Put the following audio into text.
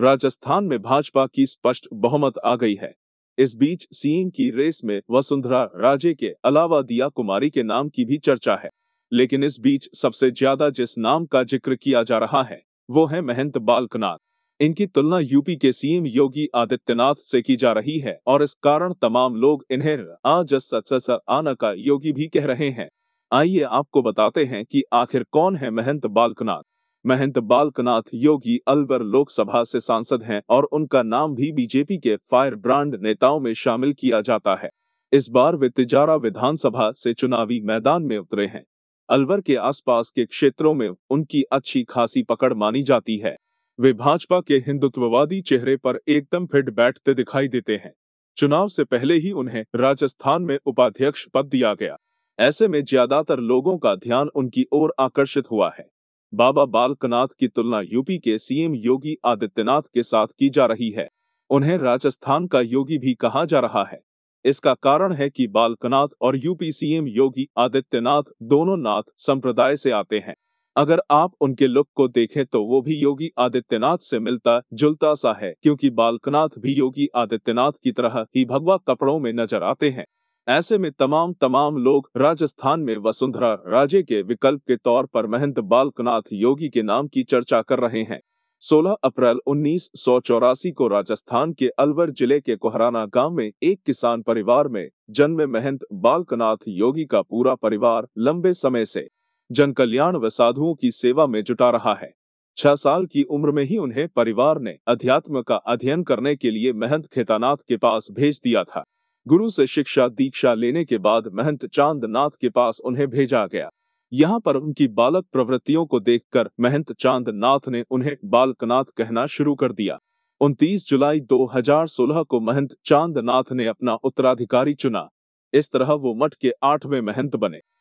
राजस्थान में भाजपा की स्पष्ट बहुमत आ गई है इस बीच सीएम की रेस में वसुंधरा राजे के अलावा दिया कुमारी के नाम की भी चर्चा है लेकिन इस बीच सबसे ज्यादा जिस नाम का जिक्र किया जा रहा है वो है महंत बालकनाथ इनकी तुलना यूपी के सीएम योगी आदित्यनाथ से की जा रही है और इस कारण तमाम लोग इन्हें आज आना का योगी भी कह रहे हैं आइए आपको बताते हैं कि आखिर कौन है महंत बालकनाथ महंत बालकनाथ योगी अलवर लोकसभा से सांसद हैं और उनका नाम भी बीजेपी के फायर ब्रांड नेताओं में शामिल किया जाता है इस बार वे तिजारा विधानसभा से चुनावी मैदान में उतरे हैं अलवर के आसपास के क्षेत्रों में उनकी अच्छी खासी पकड़ मानी जाती है वे भाजपा के हिंदुत्ववादी चेहरे पर एकदम फिट बैठते दिखाई देते हैं चुनाव से पहले ही उन्हें राजस्थान में उपाध्यक्ष पद दिया गया ऐसे में ज्यादातर लोगों का ध्यान उनकी ओर आकर्षित हुआ है बाबा बालकनाथ की तुलना यूपी के सीएम योगी आदित्यनाथ के साथ की जा रही है उन्हें राजस्थान का योगी भी कहा जा रहा है इसका कारण है कि बालकनाथ और यूपी सीएम योगी आदित्यनाथ दोनों नाथ संप्रदाय से आते हैं अगर आप उनके लुक को देखें तो वो भी योगी आदित्यनाथ से मिलता जुलता सा है क्योंकि बालकनाथ भी योगी आदित्यनाथ की तरह ही भगवा कपड़ों में नजर आते हैं ऐसे में तमाम तमाम लोग राजस्थान में वसुंधरा राजे के विकल्प के तौर पर महंत बालकनाथ योगी के नाम की चर्चा कर रहे हैं 16 अप्रैल उन्नीस को राजस्थान के अलवर जिले के कोहराना गांव में एक किसान परिवार में जन्मे महंत बालकनाथ योगी का पूरा परिवार लंबे समय से जनकल्याण व साधुओं की सेवा में जुटा रहा है छह साल की उम्र में ही उन्हें परिवार ने अध्यात्म का अध्ययन करने के लिए महंत खेतानाथ के पास भेज दिया था गुरु से शिक्षा दीक्षा लेने के बाद महंत चांद नाथ के पास उन्हें भेजा गया यहाँ पर उनकी बालक प्रवृत्तियों को देखकर महंत चांद नाथ ने उन्हें बालकनाथ कहना शुरू कर दिया 29 जुलाई 2016 को महंत चांद नाथ ने अपना उत्तराधिकारी चुना इस तरह वो मठ के आठवें महंत बने